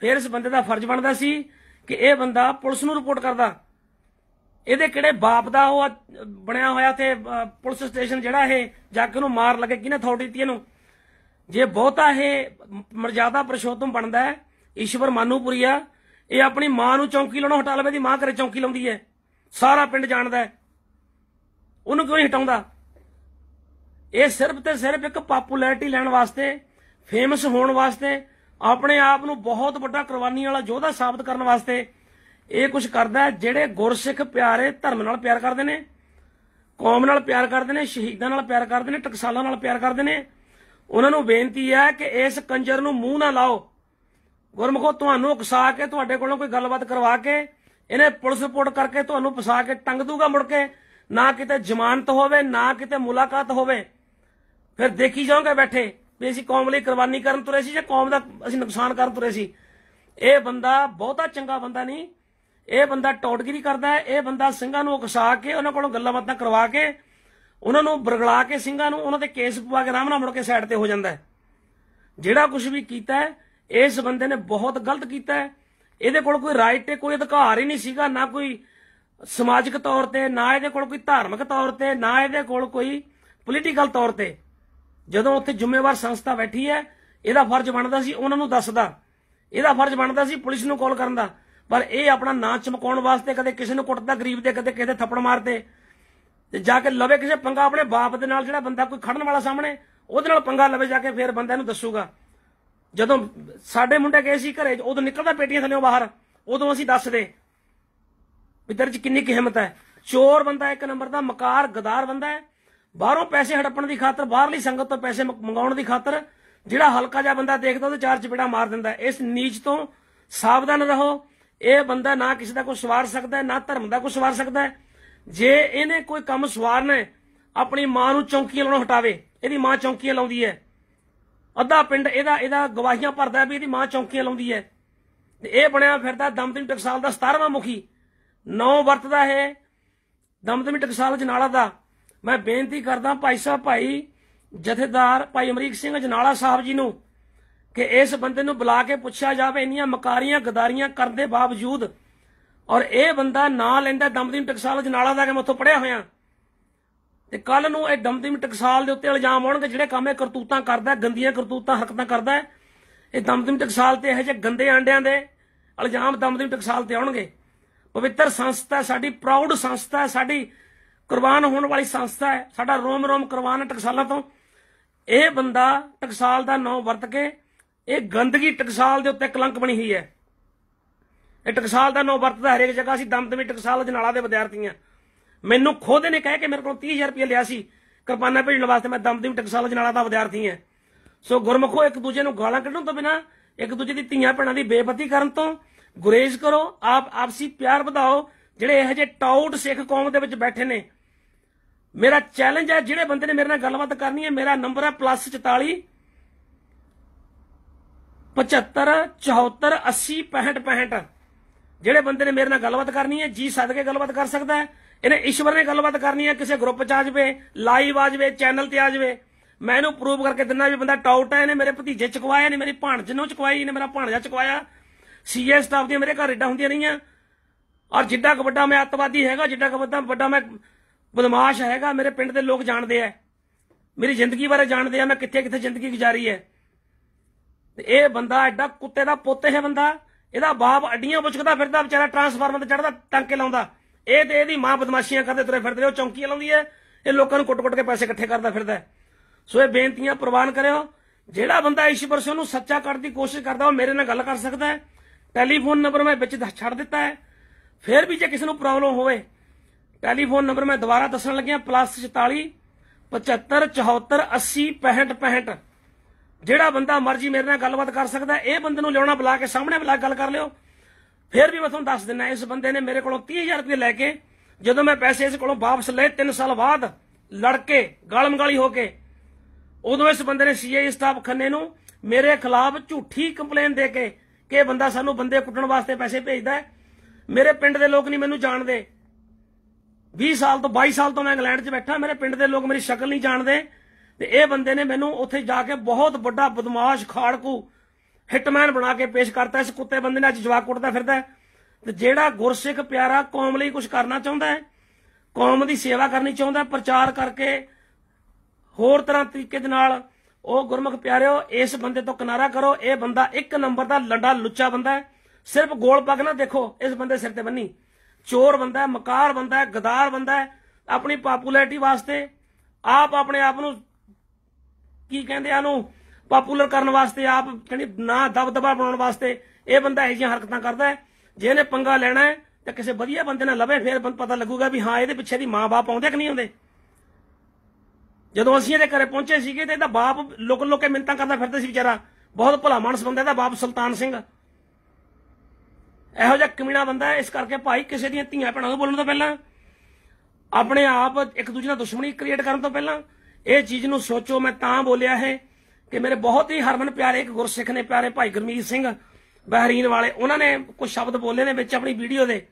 ਫੇਰ ਇਸ ਬੰਦੇ ਦਾ ਫਰਜ਼ ਬਣਦਾ ਸੀ ਕਿ ਇਹ ਬੰਦਾ ਪੁਲਿਸ ਨੂੰ ਰਿਪੋਰਟ ਕਰਦਾ ਇਹਦੇ ਕਿਹੜੇ ਬਾਪ ਦਾ ਉਹ ਬਣਿਆ ਹੋਇਆ ਤੇ ਪੁਲਿਸ ਸਟੇਸ਼ਨ ਜਿਹੜਾ ਇਹ ਜੱਗ ਨੂੰ ਮਾਰ ਲੱਗੇ ਕਿਹਨੇ ਅਥਾਰਟੀ ਦਿੱਤੀ ਇਹਨੂੰ ਜੇ ਬਹੁਤਾ ਇਹ ਮਰਜ਼ਾਦਾ ਪ੍ਰਸ਼ੋਤਮ ਬਣਦਾ ਹੈ ਈਸ਼ਵਰ ਮਾਨੂਪੁਰੀਆ ਇਹ ਆਪਣੀ ਮਾਂ ਨੂੰ ਚੌਂਕੀ ਲਾਉਣਾ ਹਟਾ ਲਵੇ ਦੀ ਮਾਂ ਕਰੇ ਚੌਂਕੀ ਲਾਉਂਦੀ ਹੈ ਸਾਰਾ ਪਿੰਡ ਜਾਣਦਾ ਹੈ ਉਹਨੂੰ ਕਿਉਂ ਹਟਾਉਂਦਾ ਇਹ ਸਿਰਫ ਤੇ ਸਿਰਫ ਇੱਕ ਪਪੂਲੈਰਿਟੀ ਲੈਣ ਵਾਸਤੇ ਫੇਮਸ ਹੋਣ ਵਾਸਤੇ ਆਪਣੇ ਆਪ ਨੂੰ ਬਹੁਤ ਵੱਡਾ ਕੁਰਬਾਨੀ ਵਾਲਾ ਯੋਧਾ ਸਾਬਤ ਕਰਨ ਵਾਸਤੇ ਇਹ ਕੁਝ ਕਰਦਾ ਜਿਹੜੇ ਗੁਰਸਿੱਖ ਪਿਆਰੇ ਧਰਮ ਨਾਲ ਪਿਆਰ ਕਰਦੇ ਨੇ ਕੌਮ ਨਾਲ ਪਿਆਰ ਕਰਦੇ ਨੇ ਸ਼ਹੀਦਾਂ ਨਾਲ ਪਿਆਰ ਕਰਦੇ ਨੇ ਟਕਸਾਲਾਂ ਨਾਲ ਪਿਆਰ ਕਰਦੇ ਨੇ ਉਹਨਾਂ ਨੂੰ ਬੇਨਤੀ ਹੈ ਕਿ ਇਸ ਕੰਜਰ ਨੂੰ ਮੂੰਹ ਨਾ ਲਾਓ ਗੁਰਮਖੋ ਤੁਹਾਨੂੰ ਉਕਸਾ ਕੇ ਤੁਹਾਡੇ ਕੋਲੋਂ ਕੋਈ ਗੱਲਬਾਤ ਕਰਵਾ ਕੇ ਇਹਨੇ ਪੁਲਿਸ ਰਿਪੋਰਟ ਕਰਕੇ ਤੁਹਾਨੂੰ ਫਸਾ ਕੇ ਟੰਗ ਦੂਗਾ ਮੁੜ ਕੇ ਨਾ ਕਿਤੇ ਜ਼ਮਾਨਤ ਹੋਵੇ ਨਾ ਕਿਤੇ ਮੁਲਾਕਾਤ ਹੋਵੇ ਫਿਰ ਦੇਖੀ ਜਾਓਗੇ ਬੈਠੇ ਵੀ ਅਸੀਂ ਕੌਮ ਲਈ ਕੁਰਬਾਨੀ ਕਰਨ ਤੁਰੇ ਸੀ ਜਾਂ ਕੌਮ ਦਾ ਅਸੀਂ ਨੁਕਸਾਨ ਕਰਨ ਤੁਰੇ ਸੀ ਇਹ ਬੰਦਾ ਬਹੁਤਾ ਚੰਗਾ ਬੰਦਾ ਨਹੀਂ ਇਹ ਬੰਦਾ ਟੋਟਗਰੀ ਕਰਦਾ ਹੈ ਇਹ ਬੰਦਾ ਸਿੰਘਾਂ ਨੂੰ ਉਕਸਾ ਕੇ ਉਹਨਾਂ ਕੋਲੋਂ ਗੱਲਾਂ ਬਾਤਾਂ ਕਰਵਾ ਕੇ ਉਹਨਾਂ ਨੂੰ ਬਰਗਲਾ ਕੇ ਸਿੰਘਾਂ ਨੂੰ ਉਹਨਾਂ ਤੇ ਕੇਸ ਪਵਾ ਕੇ ਆਰਾਮ ਨਾਲ ਮੁੜ ਕੇ ਸਾਈਡ ਤੇ ਹੋ ਜਾਂਦਾ ਜਿਹੜਾ ਕੁਝ ਵੀ ਕੀਤਾ ਇਸ ਬੰਦੇ ਨੇ ਬਹੁਤ ਗਲਤ ਕੀਤਾ ਇਹਦੇ ਕੋਲ ਕੋਈ ਰਾਈਟ ਤੇ ਕੋਈ ਅਧਿਕਾਰ ਹੀ ਨਹੀਂ ਸੀਗਾ ਨਾ ਕੋਈ ਸਮਾਜਿਕ ਤੌਰ ਤੇ ਨਾ ਇਹਦੇ ਕੋਲ ਕੋਈ ਧਾਰਮਿਕ ਤੌਰ ਤੇ ਨਾ ਇਹਦੇ ਕੋਲ ਕੋਈ ਪੋਲੀਟੀਕਲ ਤੌਰ ਤੇ ਜਦੋਂ ਉੱਥੇ ਜ਼ਿੰਮੇਵਾਰ ਸੰਸਥਾ ਬੈਠੀ ਹੈ ਇਹਦਾ ਫਰਜ਼ ਬਣਦਾ ਸੀ ਉਹਨਾਂ ਨੂੰ ਦੱਸਦਾ ਇਹਦਾ ਫਰਜ਼ ਬਣਦਾ ਸੀ ਪੁਲਿਸ ਨੂੰ ਕਾਲ ਕਰਨ ਦਾ ਪਰ ਇਹ ਆਪਣਾ ਨਾਂ ਚਮਕਾਉਣ ਵਾਸਤੇ ਕਦੇ ਕਿਸੇ ਨੂੰ ਕੁੱਟਦਾ ਗਰੀਬ ਦੇ ਕਦੇ ਕਿਸੇ ਥੱਪੜ ਮਾਰਦੇ ਤੇ ਜਾ ਕੇ ਲਵੇ ਕਿਸੇ ਪੰਗਾ ਆਪਣੇ ਬਾਪ ਦੇ ਨਾਲ ਜਿਹੜਾ ਬੰਦਾ ਕੋਈ ਖੜਨ ਵਾਲਾ ਸਾਹਮਣੇ ਉਹਦੇ ਨਾਲ ਪੰਗਾ ਲਵੇ ਜਾ ਕੇ ਫੇਰ ਬੰਦੇ ਨੂੰ ਦੱਸੂਗਾ ਜਦੋਂ ਸਾਡੇ ਮੁੰਡੇ ਗਏ ਸੀ ਘਰੇ ਉਦੋਂ ਨਿਕਲਦਾ ਪੇਟੀਆਂ ਥੱਲੇੋਂ ਬਾਹਰ ਉਦੋਂ ਅਸੀਂ ਦੱਸਦੇ ਵੀ ਤੇਰੇ 'ਚ ਕਿੰਨੀ ਕਿਹਮਤ ਹੈ ਚੋਰ ਬੰਦਾ ਇੱਕ ਨੰਬਰ ਦਾ ਮਕਾਰ ਗਦਾਰ ਬੰਦਾ ਹੈ ਬਾਹਰੋਂ ਪੈਸੇ ਹੜਪਣ ਦੀ ਖਾਤਰ ਬਾਹਰਲੀ ਸੰਗਤ ਤੋਂ ਪੈਸੇ ਮੰਗਾਉਣ ਦੀ ਖਾਤਰ ਜਿਹੜਾ ਹਲਕਾ ਜਿਹਾ ਬੰਦਾ ਦੇਖਦਾ ਉਹਦੇ ਚਾਰ ਚਪੇੜਾ ਮਾਰ ਦਿੰਦਾ ਇਸ ਨੀਚ ਤੋਂ ਸਾਵਧਾਨ ਰਹੋ ਇਹ ਬੰਦਾ ਨਾ ਕਿਸੇ ਦਾ ਕੋਈ ਸਵਾਰ ਸਕਦਾ ਨਾ ਧਰਮ ਦਾ ਕੋਈ ਸਵਾਰ ਸਕਦਾ ਜੇ ਇਹਨੇ ਕੋਈ ਕੰਮ ਸਵਾਰਨਾ ਆਪਣੀ ਮਾਂ ਨੂੰ ਚੌਂਕੀਆਂ ਲਾਉਣੋਂ ਹਟਾਵੇ ਇਹਦੀ ਮਾਂ ਚੌਂਕੀਆਂ ਲਾਉਂਦੀ ਹੈ ਅੱਧਾ ਪਿੰਡ ਇਹਦਾ ਇਹਦਾ ਗਵਾਹੀਆਂ ਭਰਦਾ ਵੀ ਇਹਦੀ ਮਾਂ ਚੌਂਕੀਆਂ ਲਾਉਂਦੀ ਹੈ ਤੇ ਇਹ ਬਣਿਆ ਫਿਰਦਾ ਦਮਦਮੀ ਟਕਸਾਲ ਦਾ 17ਵਾਂ ਮੁਖੀ ਨੌ ਵਰਤਦਾ ਹੈ ਦਮਦਮੀ ਟਕਸਾਲ ਜਨਾਲਾ ਦਾ ਮੈਂ ਬੇਨਤੀ ਕਰਦਾ ਭਾਈ ਸਾਹਿਬ ਭਾਈ ਜਥੇਦਾਰ ਭਾਈ ਅਮਰੀਕ ਸਿੰਘ ਜਨਾਲਾ ਸਾਹਿਬ ਜੀ ਨੂੰ ਕਿ ਇਸ ਬੰਦੇ ਨੂੰ ਬੁਲਾ ਕੇ ਪੁੱਛਿਆ ਜਾਵੇ ਇੰਨੀਆਂ ਮਕਾਰੀਆਂ ਗਦਾਰੀਆਂ ਕਰਨ ਦੇ ਬਾਵਜੂਦ ਔਰ ਇਹ ਬੰਦਾ ਨਾਂ ਲੈਂਦਾ ਦਮਦੀਮ ਟਕਸਾਲ ਦੇ ਨਾਲਾ ਦਾ ਕਿ ਮੈਂ ਉੱਥੋਂ ਪੜਿਆ ਹੋਇਆ ਤੇ ਕੱਲ ਨੂੰ ਇਹ ਦਮਦੀਮ ਟਕਸਾਲ ਦੇ ਉੱਤੇ ਇਲਜ਼ਾਮ ਆਉਣਗੇ ਜਿਹੜੇ ਕੰਮ ਇਹ ਕਰਤੂਤਾਂ ਕਰਦਾ ਗੰਦੀਆਂ ਕਰਤੂਤਾਂ ਹਰਕਤਾਂ ਕਰਦਾ ਇਹ ਦਮਦੀਮ ਟਕਸਾਲ ਤੇ ਇਹ ਜਿਹੇ ਗੰਦੇ ਆਂਡਿਆਂ ਦੇ ਇਲਜ਼ਾਮ ਦਮਦੀਮ ਟਕਸਾਲ ਤੇ ਆਉਣਗੇ ਪਵਿੱਤਰ ਸੰਸਥਾ ਸਾਡੀ ਪ੍ਰਾਊਡ ਸੰਸਥਾ ਹੈ ਸਾਡੀ ਕੁਰਬਾਨ ਹੋਣ ਵਾਲੀ ਸੰਸਥਾ ਹੈ ਸਾਡਾ ਰੋਮ ਰੋਮ ਕੁਰਬਾਨ ਟਕਸਾਲਾਂ ਤੋਂ ਇਹ ਬੰਦਾ ਟਕਸਾਲ ਦਾ ਨਾਂ ਵਰਤ ਕੇ ਇਹ ਗੰਦਗੀ ਟਕਸਾਲ ਦੇ ਉੱਤੇ ਕਲੰਕ ਬਣੀ ਹੋਈ ਹੈ ਇਹ ਟਕਸਾਲ ਦਾ ਨੋ ਵਰਤਦਾ ਹਰੇਕ ਜਗ੍ਹਾ ਸੀ ਦਮਦਮੀ ਟਕਸਾਲ ਨਾਲਾ ਦੇ ਵਿਦਿਆਰਥੀਆਂ ਮੈਨੂੰ ਖੁਦ ਨੇ ਕਹਿ ਕੇ ਮੇਰੇ ਕੋਲ 30000 ਰੁਪਏ ਲਿਆ ਸੀ ਕਿਰਪਾਨਾ ਭੇਜਣ ਵਾਸਤੇ ਮੈਂ ਦਮਦਮੀ ਟਕਸਾਲ ਨਾਲਾ ਦਾ ਵਿਦਿਆਰਥੀ ਹਾਂ ਸੋ ਗੁਰਮਖੋ ਇੱਕ ਦੂਜੇ ਨੂੰ ਗਾਲਾਂ ਕੱਢਣ ਤੋਂ ਬਿਨਾ ਇੱਕ ਦੂਜੇ ਦੀ ਧੀਆਂ ਭੈਣਾਂ ਦੀ ਬੇਪਤੀ ਕਰਨ ਤੋਂ ਗੁਰੇਜ਼ ਕਰੋ ਆਪ ਆਪਸੀ ਪਿਆਰ ਵਧਾਓ ਜਿਹੜੇ ਇਹ ਜੇ ਟਾਊਟ ਸਿੱਖ ਕੌਮ ਦੇ ਵਿੱਚ ਬੈਠੇ ਨੇ ਮੇਰਾ ਚੈਲੰਜ ਹੈ ਜਿਹੜੇ ਬੰਦੇ ਨੇ ਮੇਰੇ ਨਾਲ ਗੱਲਬਾਤ ਕਰਨੀ ਹੈ ਮੇਰਾ ਨੰਬਰ ਹੈ +44 75 74 80 65 65 ਜਿਹੜੇ ਬੰਦੇ ਨੇ ਮੇਰੇ ਨਾਲ ਗੱਲਬਾਤ ਕਰਨੀ ਹੈ ਜੀ ਸਦਕੇ ਗੱਲਬਾਤ ਕਰ ਸਕਦਾ ਹੈ ਇਹਨੇ ਈਸ਼ਵਰ ਨੇ ਗੱਲਬਾਤ ਕਰਨੀ ਹੈ ਕਿਸੇ ਗਰੁੱਪ 'ਚ ਆ ਜਵੇ ਲਾਈਵ ਆ ਜਵੇ ਚੈਨਲ ਤੇ ਆ ਜਵੇ ਮੈਂ ਇਹਨੂੰ ਪ੍ਰੂਵ ਕਰਕੇ ਦਿੰਦਾ ਵੀ ਬੰਦਾ ਟਾਊਟ ਹੈ ਇਹਨੇ ਮੇਰੇ ਭਤੀਜੇ ਚਕਵਾਇਆ ਨੇ ਮੇਰੀ ਭਾਣਜ ਨੂੰ ਚਕਵਾਈ ਇਹਨੇ ਮੇਰਾ ਭਾਣਜਾ ਚਕਵਾਇਆ ਸੀਏ ਸਟਾਫ ਦੀ ਮੇਰੇ ਘਰ ਇੱਡਾ ਹੁੰਦੀਆਂ ਨਹੀਂ ਆ ਔਰ ਜਿੱਡਾ ਕਬੱਡਾ ਮੈਂ ਅੱਤਵਾਦੀ ਹੈਗਾ ਜਿੱਡਾ ਕਬੱਡਾ ਵੱਡਾ ਮੈਂ ਬਦਮਾਸ਼ ਹੈਗਾ ਮੇਰੇ ਪਿੰਡ ਦੇ ਲੋਕ ਜਾਣਦੇ ਆ ਮੇਰੀ ਜ਼ਿੰਦਗੀ ਬਾਰੇ ਜਾਣਦੇ ਆ ਮੈਂ ਕਿੱਥੇ ਕਿੱਥੇ ਜ਼ਿੰਦਗੀ ਗੁਜ਼ਾਰੀ ਹੈ ਤੇ ਇਹ ਬੰਦਾ ਐਡਾ ਕੁੱਤੇ ਦਾ ਪੁੱਤ ਹੈ ਬੰਦਾ ਇਹਦਾ ਬਾਪ ਅੱਡੀਆਂ ਪੁੱਛਦਾ ਫਿਰਦਾ ਵਿਚਾਰਾ ਟਰਾਂਸਫਾਰਮਰ ਤੇ ਚੜਦਾ ਟਾਂਕੇ ਲਾਉਂਦਾ ਇਹ ਤੇ ਇਹਦੀ ਮਾਂ ਬਦਮਾਸ਼ੀਆਂ ਕਰਦੇ ਤੁਰੇ ਫਿਰਦੇ ਉਹ ਚੌਂਕੀ ਲਾਉਂਦੀ ਹੈ ਇਹ ਲੋਕਾਂ ਨੂੰ ਕੁੱਟ-ਕੁੱਟ ਕੇ ਪੈਸੇ ਇਕੱਠੇ ਕਰਦਾ ਫਿਰਦਾ ਸੋ ਇਹ ਬੇਨਤੀਆਂ ਪ੍ਰਵਾਨ ਕਰਿਓ ਜਿਹੜਾ ਬੰਦਾ ਇਸ ਪਰਸਨ ਨੂੰ ਸੱਚਾ ਕਰਨ ਦੀ ਕੋਸ਼ਿਸ਼ ਕਰਦਾ ਉਹ ਮੇਰੇ ਨਾਲ ਗੱਲ ਕਰ ਸਕਦਾ ਹੈ ਟੈਲੀਫੋਨ ਨੰਬਰ ਮੈਂ ਵਿੱਚ ਛੱਡ ਦਿੱਤਾ ਹੈ ਫਿਰ ਵੀ ਜੇ ਕਿਸੇ ਨੂੰ ਪ੍ਰੋਬਲਮ ਹੋਵੇ ਟੈਲੀਫੋਨ ਨੰਬਰ ਮੈਂ ਦੁਬਾਰਾ ਦੱਸਣ ਲੱਗਿਆ +44 75 74 80 65 65 ਜਿਹੜਾ ਬੰਦਾ ਮਰਜ਼ੀ ਮੇਰੇ ਨਾਲ ਗੱਲਬਾਤ ਕਰ ਸਕਦਾ ਇਹ ਬੰਦੇ ਨੂੰ ਲਿਆਉਣਾ ਬੁਲਾ ਕੇ ਸਾਹਮਣੇ ਬੁਲਾ ਗੱਲ ਕਰ ਲਿਓ ਫਿਰ ਵੀ ਮੈਂ ਤੁਹਾਨੂੰ ਦੱਸ ਦਿੰਦਾ ਇਸ ਬੰਦੇ ਨੇ ਮੇਰੇ ਕੋਲੋਂ 30000 ਰੁਪਏ ਲੈ ਕੇ ਜਦੋਂ ਮੈਂ ਪੈਸੇ ਇਸ ਕੋਲੋਂ ਵਾਪਸ ਲਏ 3 ਸਾਲ ਬਾਅਦ ਲੜ ਕੇ ਗਾਲਮਗਾਲੀ ਹੋ ਕੇ ਉਦੋਂ ਇਸ ਬੰਦੇ ਨੇ ਸੀਆਈ ਸਟਾਫ ਖੰਨੇ ਨੂੰ ਮੇਰੇ ਖਿਲਾਫ ਝੂਠੀ ਕੰਪਲੇਨ ਦੇ ਕੇ ਕਿ ਇਹ ਬੰਦਾ ਸਾਨੂੰ ਬੰਦੇ ਕੁੱਟਣ ਵਾਸਤੇ ਪੈਸੇ ਭੇਜਦਾ ਮੇਰੇ ਪਿੰਡ ਦੇ ਲੋਕ ਨਹੀਂ ਮੈਨੂੰ ਜਾਣਦੇ 20 ਸਾਲ ਤੋਂ 22 ਸਾਲ ਤੋਂ ਮੈਂ ਇੰਗਲੈਂਡ 'ਚ ਬੈਠਾ ਮੇਰੇ ਪਿੰਡ ਦੇ ਲੋਕ ਮੇਰੀ ਸ਼ਕਲ ਨਹੀਂ ਜਾਣਦੇ ਤੇ ਇਹ ਬੰਦੇ ਨੇ ਮੈਨੂੰ ਉੱਥੇ ਜਾ ਕੇ ਬਹੁਤ ਵੱਡਾ ਬਦਮਾਸ਼ ਖਾੜਕੂ ਹਿਟਮੈਨ ਬਣਾ ਕੇ ਪੇਸ਼ ਕਰਤਾ ਇਸ ਕੁੱਤੇ ਬੰਦੇ ਨੇ ਅੱਜ ਜਵਾਕ ਕੁੱਟਦਾ ਫਿਰਦਾ ਤੇ ਜਿਹੜਾ ਗੁਰਸਿੱਖ ਪਿਆਰਾ ਕੌਮ ਲਈ ਕੁਝ ਕਰਨਾ ਚਾਹੁੰਦਾ ਹੈ ਕੌਮ ਦੀ ਸੇਵਾ ਕਰਨੀ ਚਾਹੁੰਦਾ ਪ੍ਰਚਾਰ ਕਰਕੇ ਹੋਰ ਤਰ੍ਹਾਂ ਤਰੀਕੇ ਦੇ ਨਾਲ ਉਹ ਗੁਰਮੁਖ ਪਿਆਰਿਓ ਇਸ ਬੰਦੇ ਤੋਂ ਕਿਨਾਰਾ ਕਰੋ ਇਹ ਬੰਦਾ ਇੱਕ ਨੰਬਰ ਦਾ ਲੰਡਾ ਲੁੱਚਾ ਬੰਦਾ ਹੈ ਸਿਰਫ ਗੋਲ ਪੱਗ ਨਾ ਦੇਖੋ ਇਸ ਬੰਦੇ ਸਿਰ ਤੇ ਬੰਨੀ ਚੋਰ ਬੰਦਾ ਹੈ ਮਕਾਰ ਬੰਦਾ ਹੈ ਗਦਾਰ ਬੰਦਾ ਹੈ ਆਪਣੀ ਪਾਪੂਲੈਰਿਟੀ ਵਾਸਤੇ ਆਪ ਆਪਣੇ ਆਪ ਨੂੰ ਕੀ ਕਹਿੰਦੇ ਆ ਨੂੰ ਪਪੂਲਰ ਕਰਨ ਵਾਸਤੇ ਆਪ ਕਹਿੰਦੇ ਨਾ ਦਬਦਬਾ ਬਣਾਉਣ ਵਾਸਤੇ ਇਹ ਬੰਦਾ ਇਹੋ ਹਰਕਤਾਂ ਕਰਦਾ ਹੈ ਜੇ ਇਹਨੇ ਪੰਗਾ ਲੈਣਾ ਹੈ ਤਾਂ ਕਿਸੇ ਵਧੀਆ ਬੰਦੇ ਨਾਲ ਲਵੇ ਫਿਰ ਪਤਾ ਲੱਗੂਗਾ ਵੀ ਹਾਂ ਇਹਦੇ ਪਿੱਛੇ ਦੀ ਮਾਂ-ਬਾਪ ਆਉਂਦੇ ਕਿ ਨਹੀਂ ਆਉਂਦੇ ਜਦੋਂ ਅਸੀਂ ਇਹਦੇ ਘਰੇ ਪਹੁੰਚੇ ਸੀਗੇ ਤੇ ਇਹਦਾ ਬਾਪ ਲੁਕ ਲੁਕ ਕੇ ਮਿੰਤਾਂ ਕਰਦਾ ਫਿਰਦਾ ਸੀ ਵਿਚਾਰਾ ਬਹੁਤ ਭਲਾ ਮਾਨਸ ਬੰਦਾ ਇਹਦਾ ਬਾਪ ਸੁਲਤਾਨ ਸਿੰਘ ਇਹੋ ਜਿਹਾ ਕਮੀਣਾ ਬੰਦਾ ਹੈ ਇਸ ਕਰਕੇ ਭਾਈ ਕਿਸੇ ਦੀਆਂ ਧੀਆਂ ਭੈਣਾਂ ਨੂੰ ਬੋਲਣ ਤੋਂ ਪਹਿਲਾਂ ਆਪਣੇ ਆਪ ਇੱਕ ਦੂਜੇ ਨਾਲ ਦੁਸ਼ਮਣੀ ਕ੍ਰੀਏਟ ਕਰਨ ਤੋਂ ਪਹਿਲਾਂ ਇਹ ਚੀਜ਼ ਨੂੰ ਸੋਚੋ ਮੈਂ ਤਾਂ ਬੋਲਿਆ ਹੈ ਕਿ ਮੇਰੇ ਬਹੁਤ ਹੀ ਹਰਮਨ ਪਿਆਰੇ ਇੱਕ ਗੁਰਸਿੱਖ ਨੇ ਪਿਆਰੇ ਭਾਈ ਗੁਰਮੀਤ ਸਿੰਘ ਬਹਿਰੀਨ ਵਾਲੇ ਉਹਨਾਂ ਨੇ ਕੁਝ ਸ਼ਬਦ ਬੋਲੇ ਨੇ ਵਿੱਚ ਆਪਣੀ ਵੀਡੀਓ ਦੇ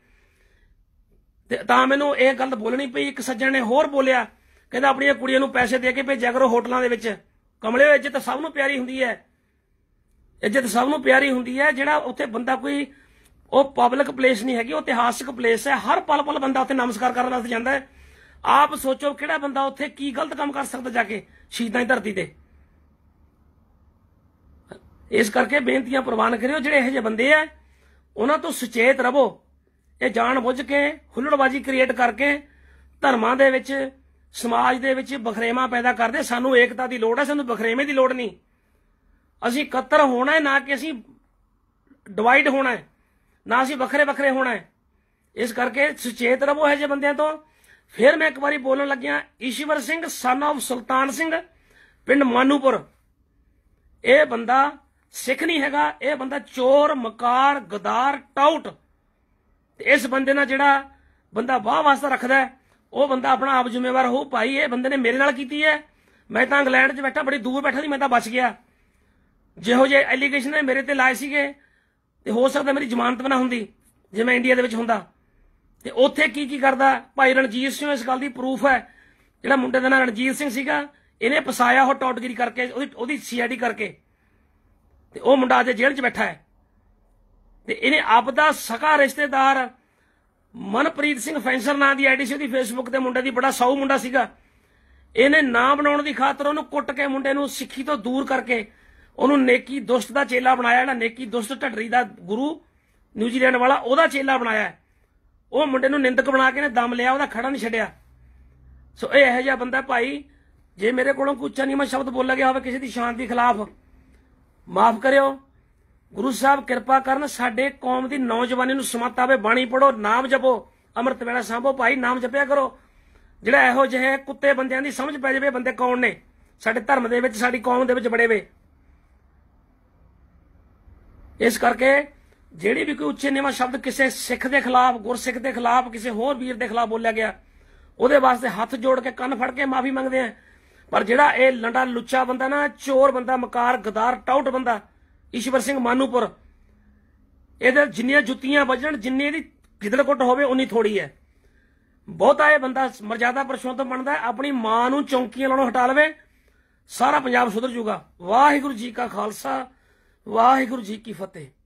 ਤਾਂ ਮੈਨੂੰ ਇਹ ਗੱਲ ਬੋਲਣੀ ਪਈ ਇੱਕ ਸੱਜਣ ਨੇ ਹੋਰ ਬੋਲਿਆ ਕਹਿੰਦਾ ਆਪਣੀਆਂ ਕੁੜੀਆਂ ਨੂੰ ਪੈਸੇ ਦੇ ਕੇ ਭੇਜਿਆ ਕਰੋ ਹੋਟਲਾਂ ਦੇ ਵਿੱਚ ਕਮਲੇ ਵਿੱਚ ਤਾਂ ਸਭ ਨੂੰ ਪਿਆਰੀ ਹੁੰਦੀ ਹੈ ਇੱਜ਼ਤ ਸਭ ਨੂੰ ਪਿਆਰੀ ਹੁੰਦੀ ਹੈ ਜਿਹੜਾ ਉੱਥੇ ਬੰਦਾ ਕੋਈ ਉਹ ਪਬਲਿਕ ਪਲੇਸ ਨਹੀਂ ਹੈਗੀ ਉਹ ਇਤਿਹਾਸਿਕ ਪਲੇਸ ਹੈ ਹਰ ਪਲ ਪਲ ਬੰਦਾ ਉੱਥੇ ਨਮਸਕਾਰ ਕਰਨ ਵਾਸਤੇ ਜਾਂਦਾ ਹੈ ਆਪ ਸੋਚੋ ਕਿਹੜਾ ਬੰਦਾ ਉੱਥੇ ਕੀ ਗਲਤ ਕੰਮ ਕਰ ਸਕਦਾ ਜਾ ਕੇ ਸ਼ਹੀਦਾਂ ਦੀ ਧਰਤੀ ਤੇ ਇਸ ਕਰਕੇ ਬੇਨਤੀਆਂ ਪ੍ਰਵਾਨ ਕਰਿਓ ਜਿਹੜੇ ਇਹੋ ਜਿਹੇ ਬੰਦੇ ਆ ਉਹਨਾਂ ਤੋਂ ਸੁਚੇਤ ਰਹੋ ਇਹ ਜਾਣ ਬੁੱਝ ਕੇ ਹੁੱਲੜਬਾਜੀ ਕ੍ਰੀਏਟ ਕਰਕੇ ਧਰਮਾਂ ਦੇ ਵਿੱਚ ਸਮਾਜ ਦੇ ਵਿੱਚ ਬਖਰੇਵਾ ਪੈਦਾ ਕਰਦੇ ਸਾਨੂੰ ਏਕਤਾ ਦੀ ਲੋੜ ਹੈ ਸਾਨੂੰ ਬਖਰੇਵੇਂ ਦੀ ਲੋੜ ਨਹੀਂ ਅਸੀਂ ਇਕੱਤਰ ਹੋਣਾ ਹੈ ਨਾ ਕਿ ਅਸੀਂ ਡਿਵਾਈਡ ਹੋਣਾ ਹੈ ਨਾ ਅਸੀਂ ਵੱਖਰੇ ਵੱਖਰੇ ਹੋਣਾ ਹੈ ਇਸ ਕਰਕੇ ਸੁਚੇਤ ਰਹੋ ਇਹੋ ਜੇ ਬੰਦਿਆਂ ਤੋਂ ਫਿਰ ਮੈਂ ਇੱਕ ਵਾਰੀ ਬੋਲਣ ਲੱਗਿਆ ਈਸ਼ਵਰ ਸਿੰਘ ਸਨ ਆਫ ਸੁਲਤਾਨ ਸਿੰਘ ਪਿੰਡ ਮਾਨੂਪੁਰ ਇਹ ਬੰਦਾ ਸਿੱਖ ਨਹੀਂ ਹੈਗਾ ਇਹ ਬੰਦਾ ਚੋਰ ਮਕਾਰ ਗਦਾਰ ਟਾਊਟ ਇਸ ਬੰਦੇ ਨਾਲ ਜਿਹੜਾ ਬੰਦਾ ਵਾਹ ਵਾਸਤਾ ਰੱਖਦਾ ਉਹ ਬੰਦਾ ਆਪਣਾ ਆਪ ਜ਼ਿੰਮੇਵਾਰ ਹੋ ਭਾਈ ਇਹ ਬੰਦੇ ਨੇ ਮੇਰੇ ਨਾਲ ਕੀਤੀ ਹੈ ਮੈਂ ਤਾਂ ਇੰਗਲੈਂਡ 'ਚ ਬੈਠਾ ਬੜੀ ਦੂਰ ਬੈਠਾ ਸੀ ਮੈਂ ਤਾਂ ਬਚ ਗਿਆ ਜਿਹੋ ਜੇ ਐਲੀਗੇਸ਼ਨ ਨੇ ਮੇਰੇ ਤੇ ਲਾਏ ਸੀਗੇ ਤੇ ਹੋ ਸਕਦਾ ਮੇਰੀ ਜ਼ਮਾਨਤ ਬਣਾ ਹੁੰਦੀ ਜੇ ਮੈਂ ਇੰਡੀਆ ਦੇ ਵਿੱਚ ਹੁੰਦਾ ਤੇ ਉੱਥੇ ਕੀ ਕੀ ਕਰਦਾ ਭਾਈ ਰਣਜੀਤ ਸਿੰਘ ਇਸ ਗੱਲ ਦੀ ਪ੍ਰੂਫ ਹੈ ਜਿਹੜਾ ਮੁੰਡੇ ਦਾ ਨਾਮ ਰਣਜੀਤ ਸਿੰਘ ਸੀਗਾ ਇਹਨੇ ਫਸਾਇਆ ਉਹ ਟੌਟਗਰੀ ਕਰਕੇ ਉਹਦੀ ਉਹਦੀ ਸੀਆਈਡੀ ਕਰਕੇ ਤੇ ਉਹ ਮੁੰਡਾ ਅੱਜ ਜੇਲ੍ਹ 'ਚ ਬੈਠਾ ਹੈ ਤੇ ਇਹਨੇ ਆਪ ਦਾ ਸਕਾ ਰਿਸ਼ਤੇਦਾਰ ਮਨਪ੍ਰੀਤ ਸਿੰਘ ਫੈਂਸਰ ਨਾਂ ਦੀ ਆਈਡੀ ਸੀ ਉਹਦੀ ਫੇਸਬੁੱਕ ਤੇ ਮੁੰਡੇ ਦੀ ਬੜਾ ਸਾਊ ਮੁੰਡਾ ਸੀਗਾ ਇਹਨੇ ਨਾਂ ਬਣਾਉਣ ਦੀ ਖਾਤਰ ਉਹਨੂੰ ਕੁੱਟ ਕੇ ਮੁੰਡੇ ਨੂੰ ਸਿੱਖੀ ਤੋਂ ਦੂਰ ਕਰਕੇ ਉਹਨੂੰ ਨੇਕੀ ਦੁਸ਼ਟ ਦਾ ਚੇਲਾ ਬਣਾਇਆ ਜਿਹੜਾ ਨੇਕੀ ਦੁਸ਼ਟ ਢੱਡਰੀ ਦਾ ਗੁਰੂ ਨਿਊਜ਼ੀਲੈਂਡ ਵਾਲਾ ਉਹਦਾ ਚੇਲਾ ਬਣਾਇਆ ਉਹ ਮੁੰਡੇ ਨੂੰ ਨਿੰਦਕ ਬਣਾ ਕੇ ਨੇ ਦਮ ਲਿਆ ਉਹਦਾ ਖੜਾ ਨਹੀਂ ਛੱਡਿਆ ਸੋ ਇਹ ਇਹੋ ਜਿਹਾ ਬੰਦਾ ਭਾਈ ਜੇ ਮੇਰੇ ਕੋਲੋਂ ਕੋਈ ਉੱਚਾ ਨੀਵਾਂ ਸ਼ਬਦ ਬੋਲ ਗਿਆ ਹੋਵੇ ਕਿਸੇ ਦੀ ਸ਼ਾਨ ਦੇ ਖਿਲਾਫ ਮਾਫ ਕਰਿਓ ਗੁਰੂ ਸਾਹਿਬ ਕਿਰਪਾ ਕਰਨ ਸਾਡੇ ਕੌਮ ਦੀ ਨੌਜਵਾਨੀ ਨੂੰ ਸਮਤ ਆਵੇ ਬਾਣੀ ਪੜੋ ਨਾਮ ਜਪੋ ਅਮਰਤ ਵੇਲਾ ਸਾਂਭੋ ਭਾਈ ਨਾਮ ਜਪਿਆ ਕਰੋ ਜਿਹੜਾ ਇਹੋ ਜਿਹੇ ਕੁੱਤੇ ਬੰਦਿਆਂ ਦੀ ਸਮਝ ਪੈ ਜਾਵੇ ਬੰਦੇ ਕੌਣ ਨੇ ਸਾਡੇ ਧਰਮ ਦੇ ਵਿੱਚ ਸਾਡੀ ਕੌਮ ਦੇ ਵਿੱਚ ਬੜੇ ਵੇ ਇਸ ਕਰਕੇ ਜਿਹੜੀ ਵੀ ਕੋਈ ਉੱਚੇ ਨੀਵਾਂ ਸ਼ਬਦ ਕਿਸੇ ਸਿੱਖ ਦੇ ਖਿਲਾਫ ਗੁਰਸਿੱਖ ਦੇ ਖਿਲਾਫ ਕਿਸੇ ਹੋਰ ਵੀਰ ਦੇ ਖਿਲਾਫ ਬੋਲਿਆ ਗਿਆ ਉਹਦੇ ਵਾਸਤੇ ਹੱਥ ਜੋੜ ਕੇ ਕੰਨ ਫੜ ਕੇ ਮਾਫੀ ਮੰਗਦੇ ਆ ਪਰ ਜਿਹੜਾ ਇਹ ਲੰਡਾ ਲੁੱਚਾ ਬੰਦਾ ਨਾ ਚੋਰ ਬੰਦਾ ਮਕਾਰ ਗਦਾਰ ਟਾਊਟ ਬੰਦਾ ਈਸ਼ਵਰ ਸਿੰਘ ਮਾਨੂਪੁਰ ਇਹਦੇ ਜਿੰਨੀਆਂ ਜੁੱਤੀਆਂ ਵਜਣ ਜਿੰਨੇ ਦੀ ਕੁੱਟ ਹੋਵੇ ਉਨੀ ਥੋੜੀ ਹੈ ਬਹੁਤਾ ਇਹ ਬੰਦਾ ਮਰਜ਼ਾਦਾ ਪਰਸ਼ੋਤ ਬਣਦਾ ਆਪਣੀ ਮਾਂ ਨੂੰ ਚੌਂਕੀਆਂ ਲਾਉਣੋਂ ਹਟਾ ਲਵੇ ਸਾਰਾ ਪੰਜਾਬ ਸੁਧਰ ਜੂਗਾ ਵਾਹਿਗੁਰੂ ਜੀ ਕਾ ਖਾਲਸਾ ਵਾਹਿਗੁਰੂ ਜੀ ਕੀ ਫਤਿਹ